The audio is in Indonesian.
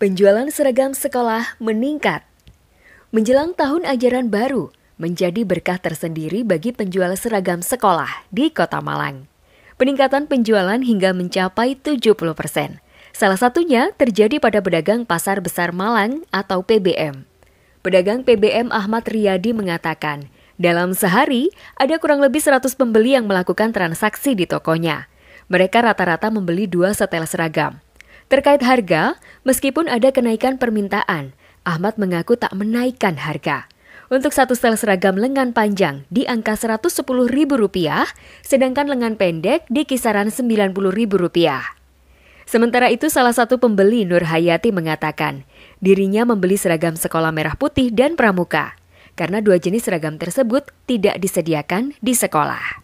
penjualan seragam sekolah meningkat. Menjelang tahun ajaran baru, menjadi berkah tersendiri bagi penjual seragam sekolah di Kota Malang. Peningkatan penjualan hingga mencapai 70 persen. Salah satunya terjadi pada pedagang Pasar Besar Malang atau PBM. Pedagang PBM Ahmad Riyadi mengatakan, dalam sehari ada kurang lebih 100 pembeli yang melakukan transaksi di tokonya. Mereka rata-rata membeli dua setel seragam. Terkait harga, meskipun ada kenaikan permintaan, Ahmad mengaku tak menaikkan harga. Untuk satu sel seragam lengan panjang di angka Rp110.000, sedangkan lengan pendek di kisaran Rp90.000. Sementara itu salah satu pembeli Nur Hayati mengatakan, dirinya membeli seragam sekolah merah putih dan pramuka, karena dua jenis seragam tersebut tidak disediakan di sekolah.